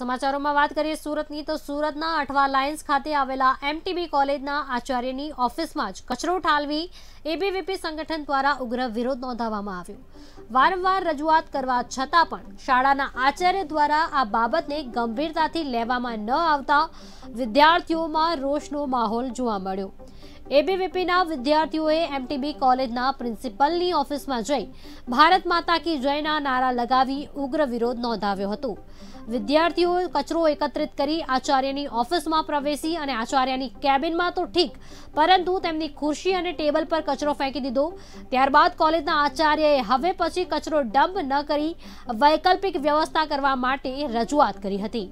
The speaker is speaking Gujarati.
સમાચારોમાં વાત કરીએ સુરતની તો સુરતના અઠવા લાયન્સ ખાતે આવેલા એમટીબી કોલેજના આચાર્યની ઓફિસમાં જ કચરો ઠાલવી એબીવીપી સંગઠન દ્વારા ઉગ્ર વિરોધ નોંધાવવામાં આવ્યો વારંવાર રજૂઆત કરવા છતાં પણ શાળાના આચાર્ય દ્વારા આ બાબતને ગંભીરતાથી લેવામાં ન આવતા વિદ્યાર્થીઓમાં રોષનો માહોલ જોવા મળ્યો એબીવીપીના વિદ્યાર્થીઓએ એમટીબી કોલેજના પ્રિન્સિપલની ઓફિસમાં જઈ ભારત માતા કી જયના નારા લગાવી ઉગ્ર વિરોધ નોંધાવ્યો હતો વિદ્યાર્થીઓ કચરો એકત્રિત કરી આચાર્યની ઓફિસમાં પ્રવેશી અને આચાર્યની કેબિનમાં તો ઠીક પરંતુ તેમની ખુરશી અને ટેબલ પર કચરો ફેંકી દીધો ત્યારબાદ કોલેજના આચાર્યએ હવે પછી કચરો ડમ્પ ન કરી વૈકલ્પિક વ્યવસ્થા કરવા માટે રજૂઆત કરી હતી